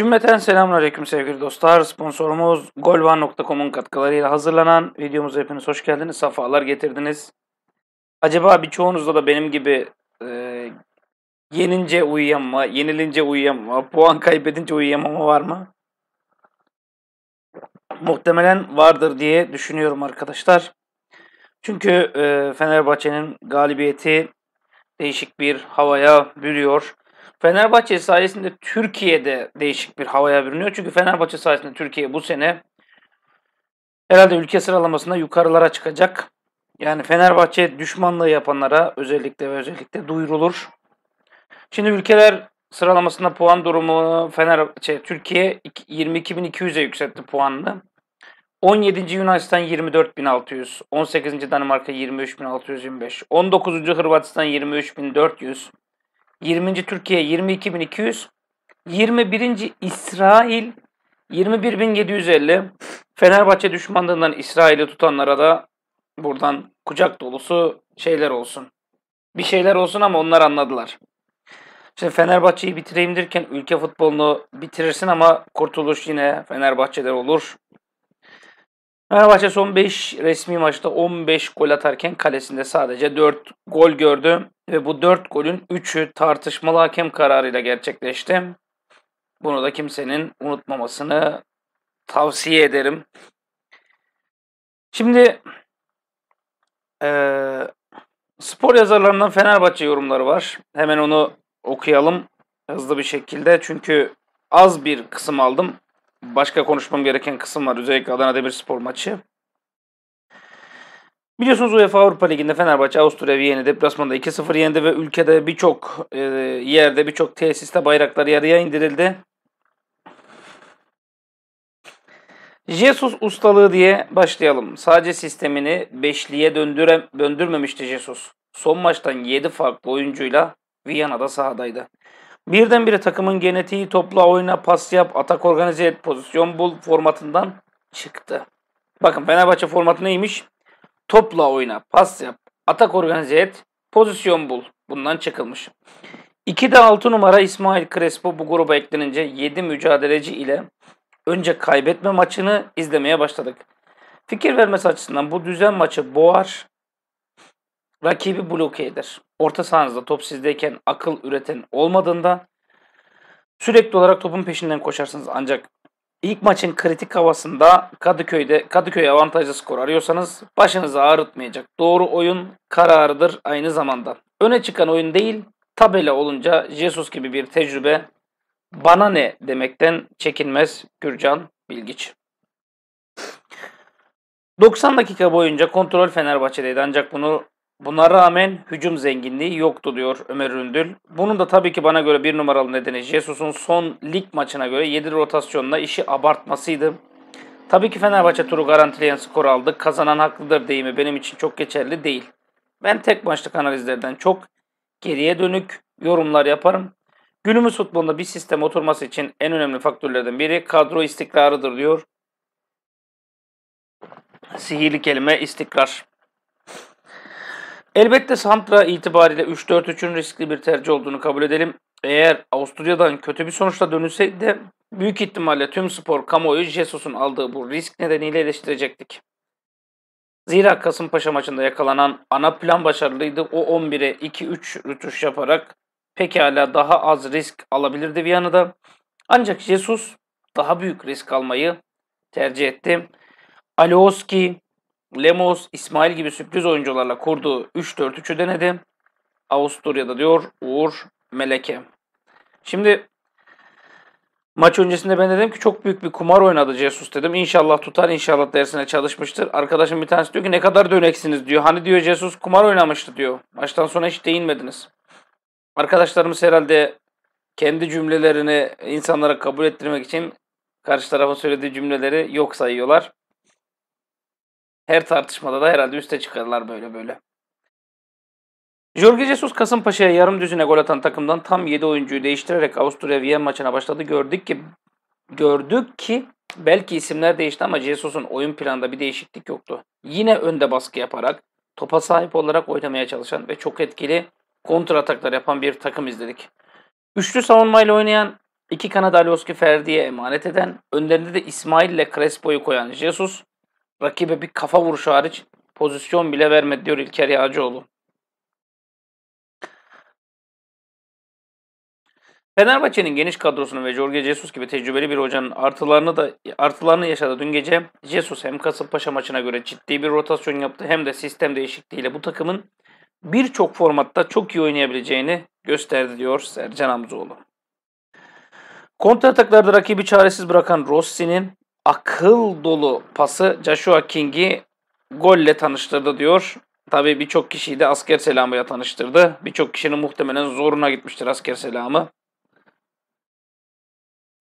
Cümleten selamünaleyküm sevgili dostlar. Sponsorumuz golvan.com'un katkılarıyla hazırlanan videomuza hepiniz hoş geldiniz. Safalar getirdiniz. Acaba birçoğunuzda da benim gibi e, yenince uyuyamama, yenilince uyuyamama, puan kaybedince uyuyamama var mı? Muhtemelen vardır diye düşünüyorum arkadaşlar. Çünkü e, Fenerbahçe'nin galibiyeti değişik bir havaya bürüyor. Fenerbahçe sayesinde Türkiye'de değişik bir havaya bürünüyor. Çünkü Fenerbahçe sayesinde Türkiye bu sene herhalde ülke sıralamasında yukarılara çıkacak. Yani Fenerbahçe düşmanlığı yapanlara özellikle ve özellikle duyurulur. Şimdi ülkeler sıralamasında puan durumu Fenerbahçe şey, Türkiye 22.200'e yükseltti puanını. 17. Yunanistan 24.600, 18. Danimarka 23.625, 19. Hırvatistan 23.400, 20. Türkiye 22.200, 21. İsrail 21.750. Fenerbahçe düşmanlığından İsrail'i tutanlara da buradan kucak dolusu şeyler olsun. Bir şeyler olsun ama onlar anladılar. Şimdi Fenerbahçe'yi bitireyim derken ülke futbolunu bitirirsin ama kurtuluş yine Fenerbahçe'de olur. Fenerbahçe son 5 resmi maçta 15 gol atarken kalesinde sadece 4 gol gördü ve bu 4 golün 3'ü tartışmalı hakem kararıyla gerçekleşti. Bunu da kimsenin unutmamasını tavsiye ederim. Şimdi e, spor yazarlarından Fenerbahçe yorumları var. Hemen onu okuyalım hızlı bir şekilde çünkü az bir kısım aldım başka konuşmam gereken kısım var. Özellikle Adana Demirspor maçı. Biliyorsunuz UEFA Avrupa Ligi'nde Fenerbahçe Avusturya Viyana deplasmanda 2-0 yendi ve ülkede birçok e, yerde birçok tesiste bayraklar yarıya indirildi. Jesus ustalığı diye başlayalım. Sadece sistemini beşliye döndüre, döndürmemişti Jesus. Son maçtan 7 farklı oyuncuyla Viyana'da sahadaydı. Birdenbire takımın genetiği topla oyna pas yap atak organize et pozisyon bul formatından çıktı. Bakın Fenerbahçe formatı neymiş? Topla oyna pas yap atak organize et pozisyon bul. Bundan çıkılmış. 2'de 6 numara İsmail Crespo bu gruba eklenince 7 mücadeleci ile önce kaybetme maçını izlemeye başladık. Fikir vermesi açısından bu düzen maçı boğar rakibi bloke eder. Orta sahanızda top sizdeyken akıl üreten olmadığında sürekli olarak topun peşinden koşarsınız. Ancak ilk maçın kritik havasında Kadıköy'de Kadıköy avantajlı skor arıyorsanız başınızı ağrıtmayacak. Doğru oyun kararıdır aynı zamanda. Öne çıkan oyun değil tabela olunca Jesus gibi bir tecrübe bana ne demekten çekinmez Gürcan Bilgiç. 90 dakika boyunca kontrol Fenerbahçe'deydi ancak bunu Buna rağmen hücum zenginliği yoktu diyor Ömer Ründül Bunun da tabii ki bana göre bir numaralı nedeni Jesus'un son lig maçına göre 7 rotasyonla işi abartmasıydı. Tabii ki Fenerbahçe turu garantileyen skor aldı. Kazanan haklıdır deyimi benim için çok geçerli değil. Ben tek maçlık analizlerden çok geriye dönük yorumlar yaparım. Günümüz futbolunda bir sistem oturması için en önemli faktörlerden biri kadro istikrarıdır diyor. Sihirli kelime istikrar. Elbette Santra itibariyle 3-4-3'ün riskli bir tercih olduğunu kabul edelim. Eğer Avusturya'dan kötü bir sonuçla dönülseydi de büyük ihtimalle tüm spor kamuoyu Jesus'un aldığı bu risk nedeniyle eleştirecektik. Zira Kasımpaşa maçında yakalanan ana plan başarılıydı. O 11'e 2-3 rütuş yaparak pekala daha az risk alabilirdi bir da. Ancak Jesus daha büyük risk almayı tercih etti. Aloski. Lemos, İsmail gibi sürpriz oyuncularla kurduğu 3-4-3'ü denedi. Avusturya'da diyor Uğur Meleke. Şimdi maç öncesinde ben dedim ki çok büyük bir kumar oynadı Jesus dedim. İnşallah tutar inşallah dersine çalışmıştır. Arkadaşım bir tanesi diyor ki ne kadar döneksiniz diyor. Hani diyor Jesus kumar oynamıştı diyor. Maçtan sonra hiç değinmediniz. Arkadaşlarımız herhalde kendi cümlelerini insanlara kabul ettirmek için karşı tarafın söylediği cümleleri yok sayıyorlar. Her tartışmada da herhalde üste çıkarlar böyle böyle. Jorge Jesus Kasımpaşa'ya yarım düzine gol atan takımdan tam 7 oyuncuyu değiştirerek Avusturya Viyen maçına başladı. Gördük ki gördük ki belki isimler değişti ama Jesus'un oyun planında bir değişiklik yoktu. Yine önde baskı yaparak, topa sahip olarak oynamaya çalışan ve çok etkili kontra ataklar yapan bir takım izledik. Üçlü savunmayla oynayan, iki Kanadalyoski Ferdi'ye emanet eden, önlerinde de İsmail ile Crespo'yu koyan Jesus, Rakibe bir kafa vuruşu hariç pozisyon bile vermedi diyor İlker Yağcıoğlu. Fenerbahçe'nin geniş kadrosunu ve Jorge Jesus gibi tecrübeli bir hocanın artılarını da artılarını yaşadı dün gece. Jesus hem Kasımpaşa maçına göre ciddi bir rotasyon yaptı hem de sistem değişikliğiyle bu takımın birçok formatta çok iyi oynayabileceğini gösterdi diyor Sercan Hamzoğlu. Kontra ataklarda rakibi çaresiz bırakan Rossi'nin akıl dolu pası Joshua King'i golle tanıştırdı diyor. Tabii birçok kişiyi de asker selamıyla tanıştırdı. Birçok kişinin muhtemelen zoruna gitmiştir asker selamı.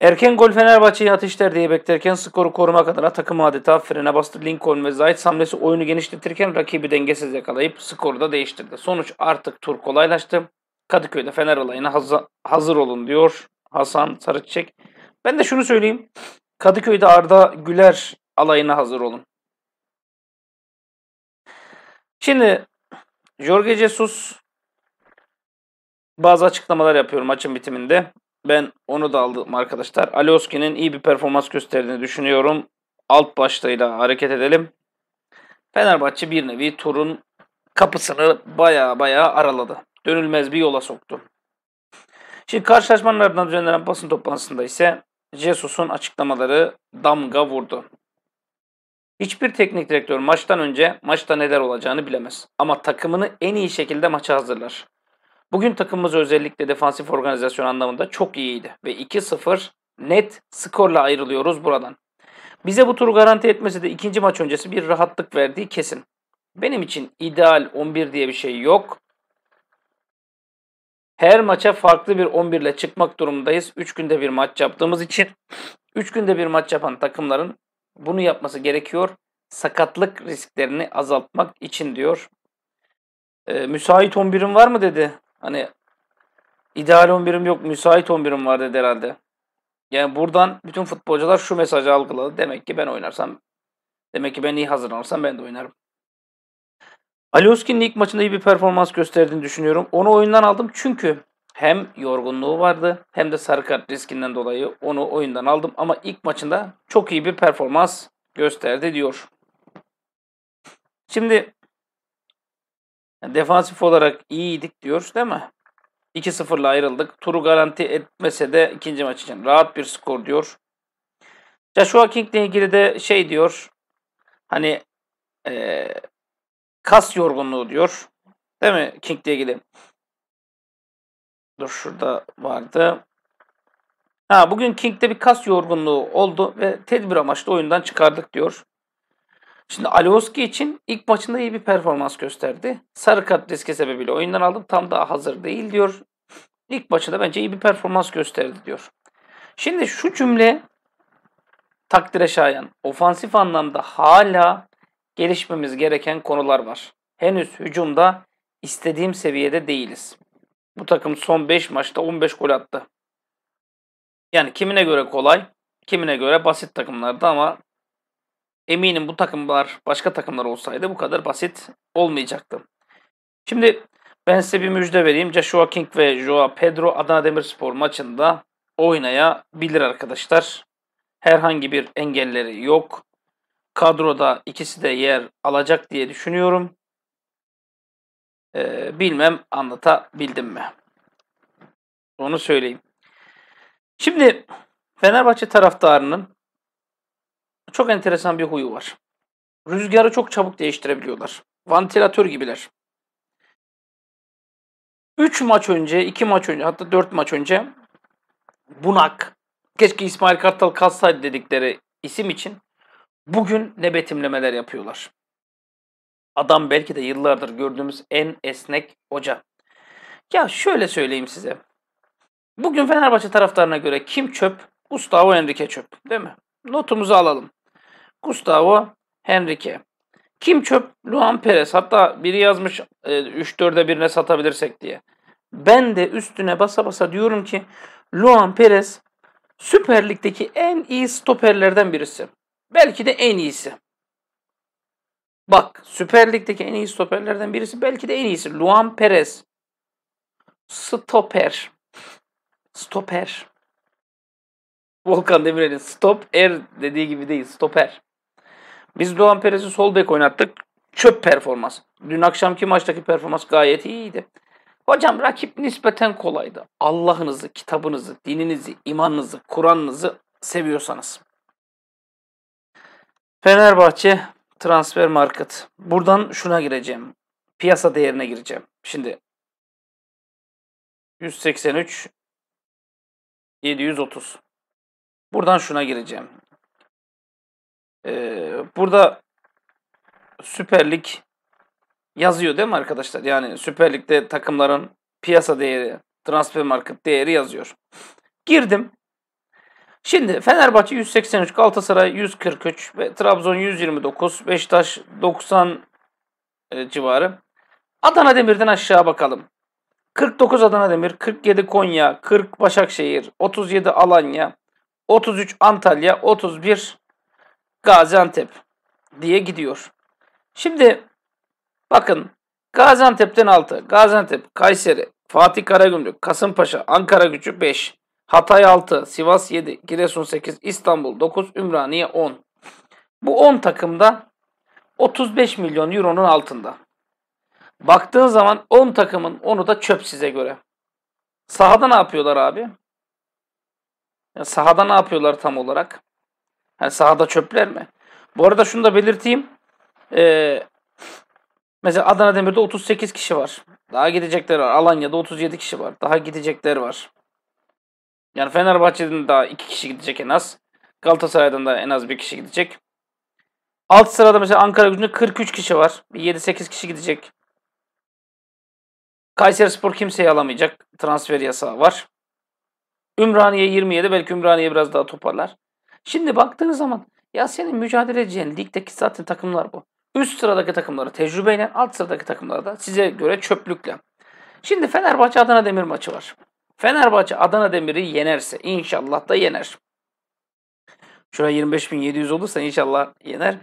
Erken gol Fenerbahçe'yi ateşler diye beklerken skoru korumak adına takım adeta frene bastı. Lincoln ve Zayt hamlesi oyunu genişletirken rakibi dengesiz yakalayıp skoru da değiştirdi. Sonuç artık tur kolaylaştı. Kadıköy'de Fener olayına hazır olun diyor Hasan Sarıçek. Ben de şunu söyleyeyim. Kadıköy'de Arda Güler alayına hazır olun. Şimdi Jorge Jesus bazı açıklamalar yapıyor maçın bitiminde. Ben onu da aldım arkadaşlar. Alioski'nin iyi bir performans gösterdiğini düşünüyorum. Alt baştayla hareket edelim. Fenerbahçe bir nevi turun kapısını baya baya araladı. Dönülmez bir yola soktu. Şimdi karşılaşmanın ardından düzenlenen basın toplantısında ise Jesus'un açıklamaları damga vurdu. Hiçbir teknik direktör maçtan önce maçta neler olacağını bilemez. Ama takımını en iyi şekilde maça hazırlar. Bugün takımımız özellikle defansif organizasyon anlamında çok iyiydi. Ve 2-0 net skorla ayrılıyoruz buradan. Bize bu turu garanti etmesi de ikinci maç öncesi bir rahatlık verdiği kesin. Benim için ideal 11 diye bir şey yok. Her maça farklı bir 11 ile çıkmak durumundayız. 3 günde bir maç yaptığımız için 3 günde bir maç yapan takımların bunu yapması gerekiyor. Sakatlık risklerini azaltmak için diyor. Ee, müsait 11'im var mı dedi. Hani ideal 11'im yok müsait 11'im var dedi herhalde. Yani buradan bütün futbolcular şu mesajı algıladı. Demek ki ben oynarsam, demek ki ben iyi hazırlanırsam ben de oynarım. Alioski'nin ilk maçında iyi bir performans gösterdiğini düşünüyorum. Onu oyundan aldım çünkü hem yorgunluğu vardı hem de sarı kart riskinden dolayı onu oyundan aldım ama ilk maçında çok iyi bir performans gösterdi diyor. Şimdi defansif olarak iyiydik diyor değil mi? 2-0'la ayrıldık. Turu garanti etmese de ikinci maç için rahat bir skor diyor. Joshua King'le ilgili de şey diyor. Hani ee, Kas yorgunluğu diyor. Değil mi King'le ilgili? Dur şurada vardı. Ha bugün King'de bir kas yorgunluğu oldu ve tedbir amaçlı oyundan çıkardık diyor. Şimdi Alioski için ilk maçında iyi bir performans gösterdi. Sarı kart riski sebebiyle oyundan aldım. Tam daha hazır değil diyor. İlk maçında bence iyi bir performans gösterdi diyor. Şimdi şu cümle takdire şayan. Ofansif anlamda hala gelişmemiz gereken konular var. Henüz hücumda istediğim seviyede değiliz. Bu takım son 5 maçta 15 gol attı. Yani kimine göre kolay, kimine göre basit takımlardı ama eminim bu takımlar başka takımlar olsaydı bu kadar basit olmayacaktı. Şimdi ben size bir müjde vereyim. Joshua King ve Joao Pedro Adana Demirspor maçında oynayabilir arkadaşlar. Herhangi bir engelleri yok kadroda ikisi de yer alacak diye düşünüyorum. Ee, bilmem anlatabildim mi? Onu söyleyeyim. Şimdi Fenerbahçe taraftarının çok enteresan bir huyu var. Rüzgarı çok çabuk değiştirebiliyorlar. Vantilatör gibiler. 3 maç önce, 2 maç önce hatta 4 maç önce Bunak, keşke İsmail Kartal kalsaydı dedikleri isim için Bugün ne betimlemeler yapıyorlar. Adam belki de yıllardır gördüğümüz en esnek hoca. Ya şöyle söyleyeyim size. Bugün Fenerbahçe taraftarına göre kim çöp? Gustavo Henrique çöp değil mi? Notumuzu alalım. Gustavo Henrique. Kim çöp? Luan Perez. Hatta biri yazmış 3-4'e birine satabilirsek diye. Ben de üstüne basa basa diyorum ki Luan Perez Süper Lig'deki en iyi stoperlerden birisi. Belki de en iyisi. Bak Süper Lig'deki en iyi stoperlerden birisi belki de en iyisi. Luan Perez. Stoper. Stoper. Volkan Demirel'in stop er dediği gibi değil. Stoper. Biz Luan Perez'i sol bek oynattık. Çöp performans. Dün akşamki maçtaki performans gayet iyiydi. Hocam rakip nispeten kolaydı. Allah'ınızı, kitabınızı, dininizi, imanınızı, Kur'an'ınızı seviyorsanız. Fenerbahçe transfer market. Buradan şuna gireceğim. Piyasa değerine gireceğim. Şimdi 183 730. Buradan şuna gireceğim. Ee, burada Süper Lig yazıyor değil mi arkadaşlar? Yani Süper Lig'de takımların piyasa değeri, transfer market değeri yazıyor. Girdim. Şimdi Fenerbahçe 183, Galatasaray 143, ve Trabzon 129, Beşiktaş 90 e, civarı. Adana Demir'den aşağı bakalım. 49 Adana Demir, 47 Konya, 40 Başakşehir, 37 Alanya, 33 Antalya, 31 Gaziantep diye gidiyor. Şimdi bakın Gaziantep'ten 6, Gaziantep, Kayseri, Fatih Karagümrük, Kasımpaşa, Ankara Gücü 5, Hatay 6, Sivas 7, Giresun 8, İstanbul 9, Ümraniye 10. Bu 10 takımda 35 milyon euronun altında. Baktığın zaman 10 takımın 10'u da çöp size göre. Sahada ne yapıyorlar abi? Yani sahada ne yapıyorlar tam olarak? Yani sahada çöpler mi? Bu arada şunu da belirteyim. Ee, mesela Adana Demir'de 38 kişi var. Daha gidecekler var. Alanya'da 37 kişi var. Daha gidecekler var. Yani Fenerbahçe'den daha iki kişi gidecek en az. Galatasaray'dan da en az bir kişi gidecek. Alt sırada mesela Ankara gücünde 43 kişi var. 7-8 kişi gidecek. Kayseri Spor kimseyi alamayacak. Transfer yasağı var. Ümraniye 27. Belki Ümraniye biraz daha toparlar. Şimdi baktığınız zaman ya senin mücadele edeceğin ligdeki zaten takımlar bu. Üst sıradaki takımları tecrübeyle alt sıradaki takımları da size göre çöplükle. Şimdi Fenerbahçe Adana Demir maçı var. Fenerbahçe Adana Demir'i yenerse inşallah da yener. Şuraya 25.700 olursa inşallah yener.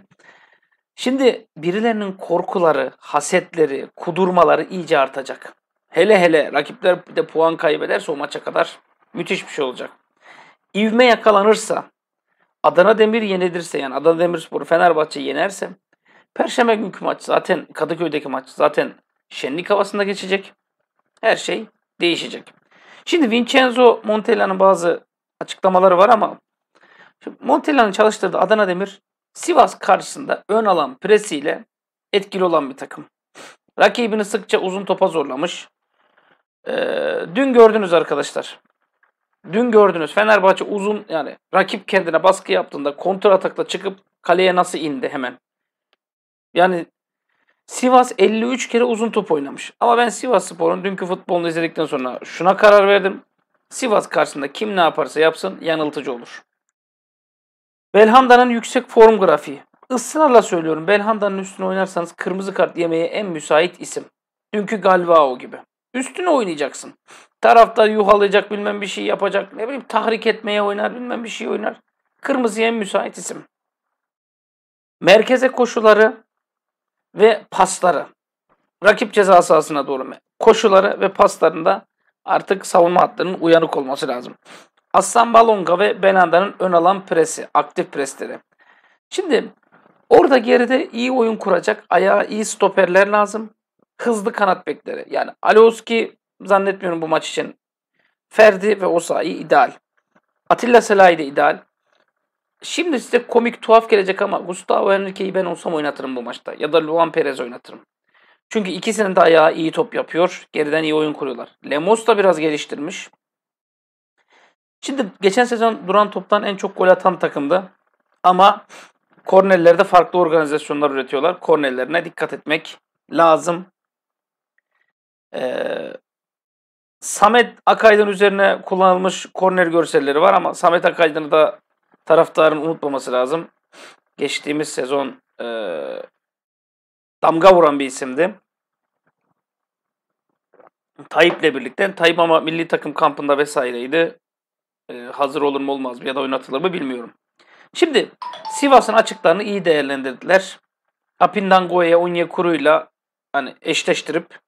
Şimdi birilerinin korkuları, hasetleri, kudurmaları iyice artacak. Hele hele rakipler bir de puan kaybederse o maça kadar müthiş bir şey olacak. İvme yakalanırsa, Adana Demir yenilirse yani Adana Demirspor Fenerbahçe yenerse Perşembe günkü maç zaten Kadıköy'deki maç zaten şenlik havasında geçecek. Her şey değişecek. Şimdi Vincenzo Montella'nın bazı açıklamaları var ama Montella'nın çalıştırdığı Adana Demir Sivas karşısında ön alan presiyle etkili olan bir takım. Rakibini sıkça uzun topa zorlamış. Ee, dün gördünüz arkadaşlar. Dün gördünüz Fenerbahçe uzun yani rakip kendine baskı yaptığında kontra atakla çıkıp kaleye nasıl indi hemen. Yani Sivas 53 kere uzun top oynamış. Ama ben Sivas Spor'un dünkü futbolunu izledikten sonra şuna karar verdim. Sivas karşısında kim ne yaparsa yapsın yanıltıcı olur. Belhanda'nın yüksek form grafiği. Israrla söylüyorum Belhanda'nın üstüne oynarsanız kırmızı kart yemeye en müsait isim. Dünkü Galvao gibi. Üstüne oynayacaksın. Tarafta yuhalayacak bilmem bir şey yapacak. Ne bileyim tahrik etmeye oynar bilmem bir şey oynar. Kırmızıya en müsait isim. Merkeze koşuları ve pasları. Rakip ceza sahasına doğru koşuları ve paslarında artık savunma hattının uyanık olması lazım. Aslan Balonga ve Benanda'nın ön alan presi, aktif presleri. Şimdi orada geride iyi oyun kuracak, ayağa iyi stoperler lazım. Hızlı kanat bekleri. Yani Alioski zannetmiyorum bu maç için. Ferdi ve Osayi ideal. Atilla Selahi de ideal. Şimdi size komik tuhaf gelecek ama Gustavo Henrique'yi ben olsam oynatırım bu maçta. Ya da Luan Perez oynatırım. Çünkü ikisinin de ayağı iyi top yapıyor. Geriden iyi oyun kuruyorlar. Lemos da biraz geliştirmiş. Şimdi geçen sezon duran toptan en çok gol atan takımdı. Ama kornellerde farklı organizasyonlar üretiyorlar. Kornellerine dikkat etmek lazım. Ee, Samet Akaydın üzerine kullanılmış korner görselleri var ama Samet Akaydın'ı da taraftarın unutmaması lazım. Geçtiğimiz sezon e, damga vuran bir isimdi. Tayyip'le birlikte. Tayyip ama milli takım kampında vesaireydi. E, hazır olur mu olmaz mı ya da oynatılır mı bilmiyorum. Şimdi Sivas'ın açıklarını iyi değerlendirdiler. Apindango'ya Onyekuru'yla hani eşleştirip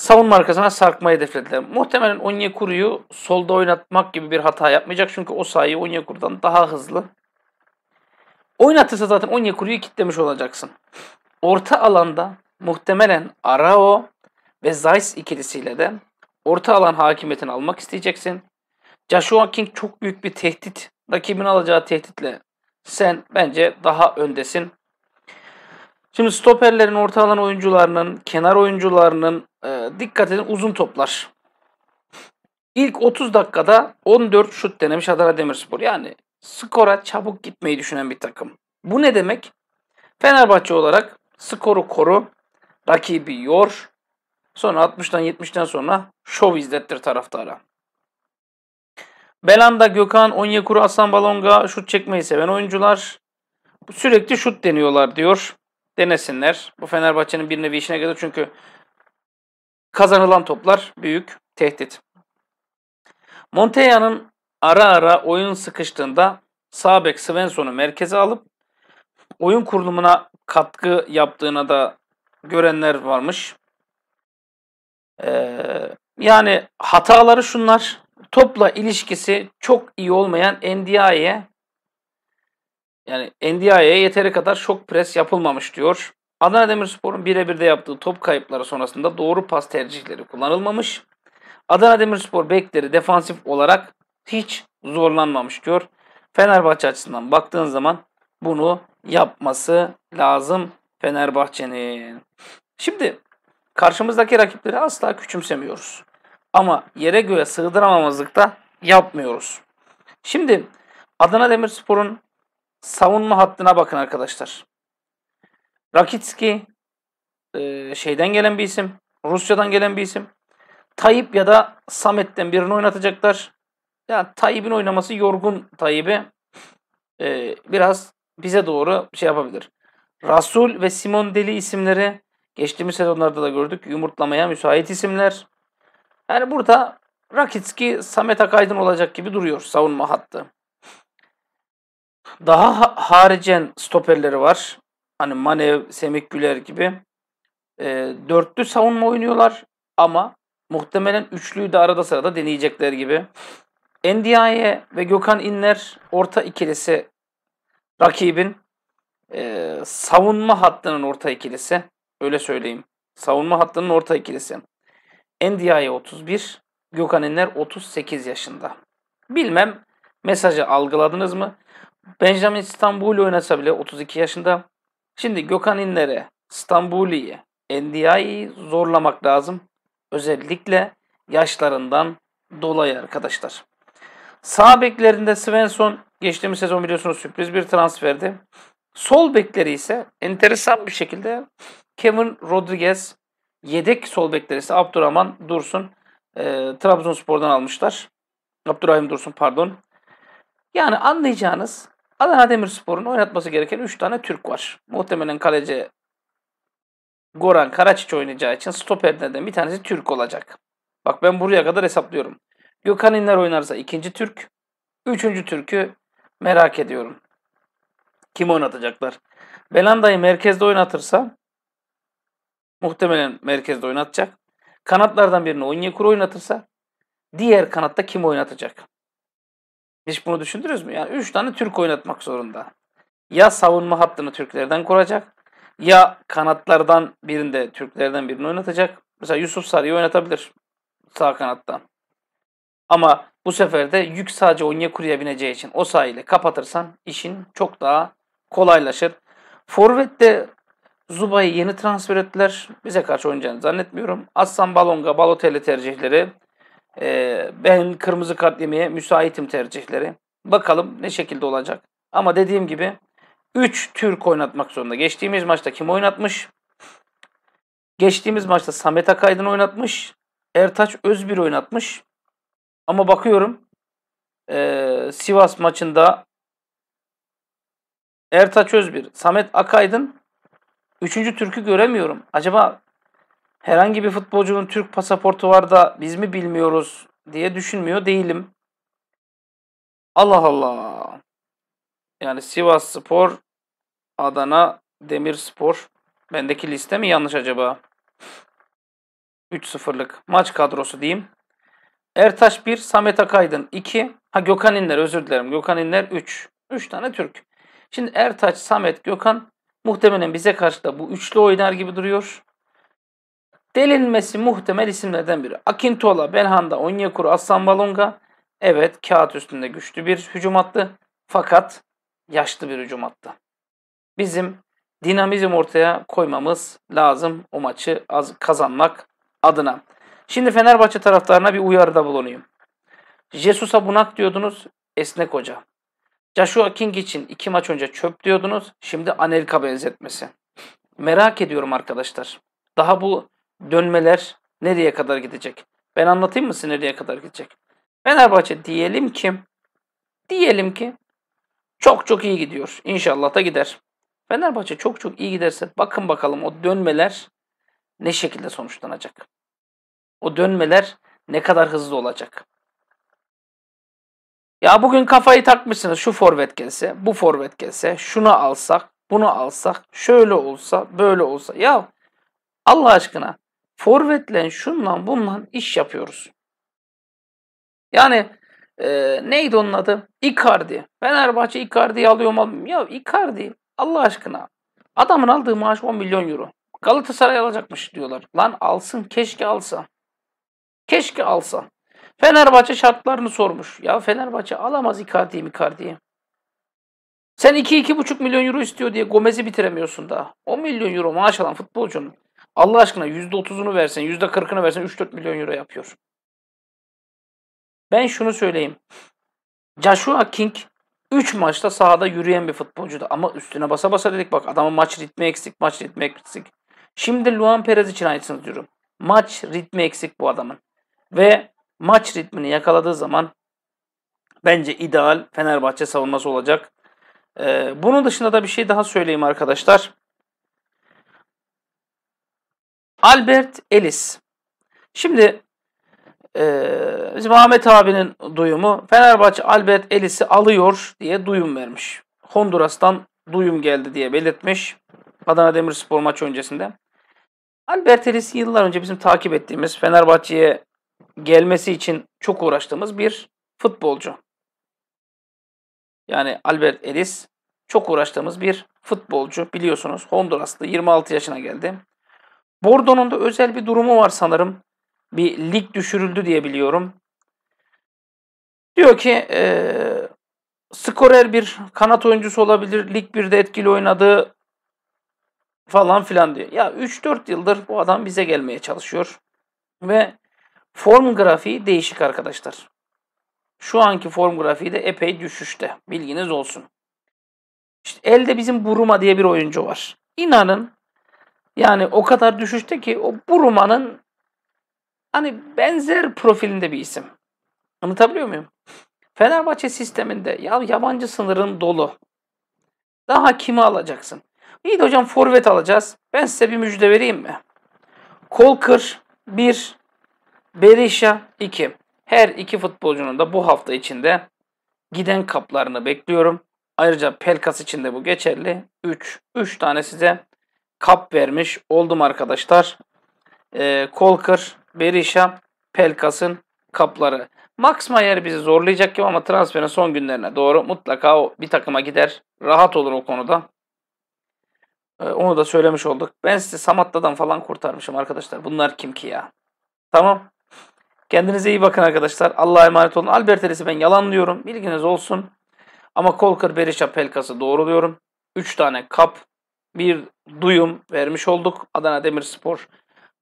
savunma arkasına sarkmayı hedeflediler. Muhtemelen Onyekuru'yu solda oynatmak gibi bir hata yapmayacak. Çünkü o sayı Onyekuru'dan daha hızlı. Oynatırsa zaten Onyekuru'yu kitlemiş olacaksın. Orta alanda muhtemelen Arao ve Zeiss ikilisiyle de orta alan hakimiyetini almak isteyeceksin. Joshua King çok büyük bir tehdit. Rakibin alacağı tehditle sen bence daha öndesin. Şimdi stoperlerin orta alan oyuncularının, kenar oyuncularının e, dikkat edin uzun toplar. İlk 30 dakikada 14 şut denemiş Adana Demirspor. Yani skora çabuk gitmeyi düşünen bir takım. Bu ne demek? Fenerbahçe olarak skoru koru, rakibi yor, sonra 60'tan 70'ten sonra şov izlettir taraftara. Belanda, Gökhan, Onyekuru, Aslan Balonga şut çekmeyi seven oyuncular. Sürekli şut deniyorlar diyor denesinler. Bu Fenerbahçe'nin bir nevi işine gelir çünkü kazanılan toplar büyük tehdit. Montella'nın ara ara oyun sıkıştığında sağ bek Svensson'u merkeze alıp oyun kurulumuna katkı yaptığına da görenler varmış. Ee, yani hataları şunlar. Topla ilişkisi çok iyi olmayan Ndiaye yani NDI'ye yeteri kadar şok pres yapılmamış diyor. Adana Demirspor'un birebir de yaptığı top kayıpları sonrasında doğru pas tercihleri kullanılmamış. Adana Demirspor bekleri defansif olarak hiç zorlanmamış diyor. Fenerbahçe açısından baktığın zaman bunu yapması lazım Fenerbahçe'nin. Şimdi karşımızdaki rakipleri asla küçümsemiyoruz. Ama yere göğe sığdıramamazlık da yapmıyoruz. Şimdi Adana Demirspor'un savunma hattına bakın arkadaşlar. Rakitski e, şeyden gelen bir isim. Rusya'dan gelen bir isim. Tayyip ya da Samet'ten birini oynatacaklar. Ya yani Tayyip'in oynaması yorgun Tayyip'i e, biraz bize doğru şey yapabilir. Rasul ve Simon Deli isimleri geçtiğimiz sezonlarda da gördük. Yumurtlamaya müsait isimler. Yani burada Rakitski Samet Akaydın olacak gibi duruyor savunma hattı. Daha haricen stoperleri var. Hani Manev Semih Güler gibi. E, dörtlü savunma oynuyorlar ama muhtemelen üçlüyü de arada sırada deneyecekler gibi. Endiaye ve Gökhan İnler orta ikilisi rakibin e, savunma hattının orta ikilisi. Öyle söyleyeyim. Savunma hattının orta ikilisi. Endiaye 31, Gökhan İnler 38 yaşında. Bilmem mesajı algıladınız mı? Benjamin İstanbul'u oynasa bile 32 yaşında. Şimdi Gökhan İnler'e, İstanbul'u, NDI'yi zorlamak lazım. Özellikle yaşlarından dolayı arkadaşlar. Sağ beklerinde Svensson geçtiğimiz sezon biliyorsunuz sürpriz bir transferdi. Sol bekleri ise enteresan bir şekilde Kevin Rodriguez, yedek sol bekleri ise Abdurrahman Dursun e, Trabzonspor'dan almışlar. Abdurrahim Dursun pardon. Yani anlayacağınız Adana Demirspor'un oynatması gereken 3 tane Türk var. Muhtemelen kaleci Goran Karaçiç oynayacağı için stoperlerden bir tanesi Türk olacak. Bak ben buraya kadar hesaplıyorum. Gökhan İnler oynarsa ikinci Türk. Üçüncü Türk'ü merak ediyorum. Kim oynatacaklar? Belanda'yı merkezde oynatırsa muhtemelen merkezde oynatacak. Kanatlardan birini Onyekuru oynatırsa diğer kanatta kim oynatacak? Hiç bunu düşündünüz mü? Yani üç tane Türk oynatmak zorunda. Ya savunma hattını Türklerden kuracak ya kanatlardan birinde Türklerden birini oynatacak. Mesela Yusuf Sarı'yı oynatabilir sağ kanattan. Ama bu sefer de yük sadece Onyekuru'ya bineceği için o sayede kapatırsan işin çok daha kolaylaşır. Forvet'te Zubay'ı yeni transfer ettiler. Bize karşı oynayacağını zannetmiyorum. Aslan Balonga, Balotelli tercihleri e, ben kırmızı kart yemeye müsaitim tercihleri. Bakalım ne şekilde olacak. Ama dediğim gibi 3 Türk oynatmak zorunda. Geçtiğimiz maçta kim oynatmış? Geçtiğimiz maçta Samet Akaydın oynatmış. Ertaç Özbir oynatmış. Ama bakıyorum e, Sivas maçında Ertaç Özbir, Samet Akaydın 3. Türk'ü göremiyorum. Acaba herhangi bir futbolcunun Türk pasaportu var da biz mi bilmiyoruz diye düşünmüyor değilim. Allah Allah. Yani Sivas Spor, Adana Demir Spor. Bendeki liste mi yanlış acaba? 3-0'lık maç kadrosu diyeyim. Ertaş 1, Samet Akaydın 2. Ha Gökhan İnler özür dilerim. Gökhan İnler 3. 3 tane Türk. Şimdi Ertaç, Samet, Gökhan muhtemelen bize karşı da bu üçlü oynar gibi duruyor. Delinmesi muhtemel isimlerden biri. Akintola, Belhanda, Onyekuru, Aslan Balonga. Evet kağıt üstünde güçlü bir hücum attı. Fakat yaşlı bir hücum attı. Bizim dinamizm ortaya koymamız lazım o maçı az kazanmak adına. Şimdi Fenerbahçe taraftarına bir uyarıda bulunayım. Jesus'a bunak diyordunuz, esnek hoca. Joshua King için iki maç önce çöp diyordunuz, şimdi Anelka benzetmesi. Merak ediyorum arkadaşlar. Daha bu dönmeler nereye kadar gidecek? Ben anlatayım mı size nereye kadar gidecek? Fenerbahçe diyelim ki diyelim ki çok çok iyi gidiyor. İnşallah da gider. Fenerbahçe çok çok iyi giderse bakın bakalım o dönmeler ne şekilde sonuçlanacak? O dönmeler ne kadar hızlı olacak? Ya bugün kafayı takmışsınız şu forvet gelse, bu forvet gelse, şunu alsak, bunu alsak, şöyle olsa, böyle olsa. Ya Allah aşkına forvetle şunla bununla iş yapıyoruz. Yani e, neydi onun adı? Icardi. Fenerbahçe Icardi'yi alıyor mu? Ya Icardi Allah aşkına. Adamın aldığı maaş 10 milyon euro. Galatasaray alacakmış diyorlar. Lan alsın keşke alsa. Keşke alsa. Fenerbahçe şartlarını sormuş. Ya Fenerbahçe alamaz Icardi'yi Icardi'yi. Sen 2-2,5 milyon euro istiyor diye Gomez'i bitiremiyorsun daha. 10 milyon euro maaş alan futbolcunun Allah aşkına %30'unu versen, %40'ını versen 3-4 milyon euro yapıyor. Ben şunu söyleyeyim. Joshua King 3 maçta sahada yürüyen bir futbolcudu. Ama üstüne basa basa dedik bak adamın maç ritmi eksik, maç ritmi eksik. Şimdi Luan Perez için aynısını diyorum. Maç ritmi eksik bu adamın. Ve maç ritmini yakaladığı zaman bence ideal Fenerbahçe savunması olacak. Ee, bunun dışında da bir şey daha söyleyeyim arkadaşlar. Albert Ellis. Şimdi e, bizim Ahmet abinin duyumu Fenerbahçe Albert Ellis'i alıyor diye duyum vermiş. Honduras'tan duyum geldi diye belirtmiş. Adana Demirspor maç öncesinde. Albert Ellis'i yıllar önce bizim takip ettiğimiz Fenerbahçe'ye gelmesi için çok uğraştığımız bir futbolcu. Yani Albert Ellis çok uğraştığımız bir futbolcu biliyorsunuz. Honduraslı 26 yaşına geldi. Bordo'nun da özel bir durumu var sanırım. Bir lig düşürüldü diye biliyorum. Diyor ki e, skorer bir kanat oyuncusu olabilir. Lig 1'de etkili oynadığı falan filan diyor. Ya 3-4 yıldır bu adam bize gelmeye çalışıyor. Ve form grafiği değişik arkadaşlar. Şu anki form grafiği de epey düşüşte. Bilginiz olsun. İşte elde bizim Buruma diye bir oyuncu var. İnanın yani o kadar düşüşte ki o bu romanın hani benzer profilinde bir isim. Anlatabiliyor muyum? Fenerbahçe sisteminde ya yabancı sınırın dolu. Daha kimi alacaksın? İyi de hocam forvet alacağız. Ben size bir müjde vereyim mi? Kolkır 1, Berisha 2. Her iki futbolcunun da bu hafta içinde giden kaplarını bekliyorum. Ayrıca Pelkas için de bu geçerli. 3. 3 tane size kap vermiş oldum arkadaşlar. E, ee, Kolkır, Berisha, Pelkas'ın kapları. Max Mayer bizi zorlayacak gibi ama transferin son günlerine doğru mutlaka o bir takıma gider. Rahat olur o konuda. E, onu da söylemiş olduk. Ben sizi Samatta'dan falan kurtarmışım arkadaşlar. Bunlar kim ki ya? Tamam. Kendinize iyi bakın arkadaşlar. Allah'a emanet olun. Albert Ellis'i ben yalanlıyorum. Bilginiz olsun. Ama Kolkır, Berisha, Pelkas'ı doğruluyorum. 3 tane kap bir duyum vermiş olduk Adana Demirspor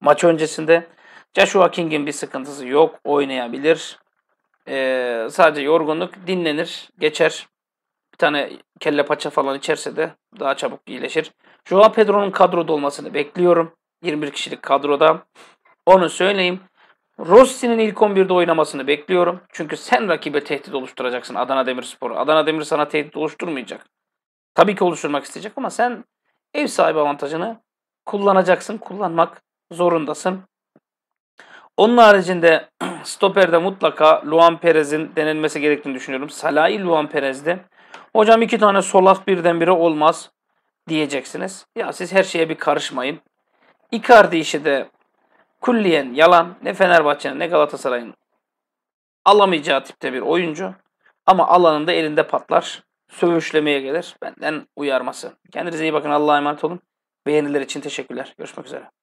maç öncesinde. Joshua King'in bir sıkıntısı yok. Oynayabilir. Ee, sadece yorgunluk dinlenir, geçer. Bir tane kelle paça falan içerse de daha çabuk iyileşir. Joao Pedro'nun kadroda olmasını bekliyorum. 21 kişilik kadroda. Onu söyleyeyim. Rossi'nin ilk 11'de oynamasını bekliyorum. Çünkü sen rakibe tehdit oluşturacaksın Adana Demirspor Adana Demir sana tehdit oluşturmayacak. Tabii ki oluşturmak isteyecek ama sen Ev sahibi avantajını kullanacaksın, kullanmak zorundasın. Onun haricinde stoperde mutlaka Luan Perez'in denenmesi gerektiğini düşünüyorum. Salahi Luan Perez'de. Hocam iki tane Solak birdenbire olmaz diyeceksiniz. Ya siz her şeye bir karışmayın. Icardi işi de kulliyen yalan. Ne Fenerbahçe'nin ne Galatasaray'ın alamayacağı tipte bir oyuncu. Ama alanında elinde patlar sövüşlemeye gelir. Benden uyarması. Kendinize iyi bakın. Allah'a emanet olun. Beğeniler için teşekkürler. Görüşmek üzere.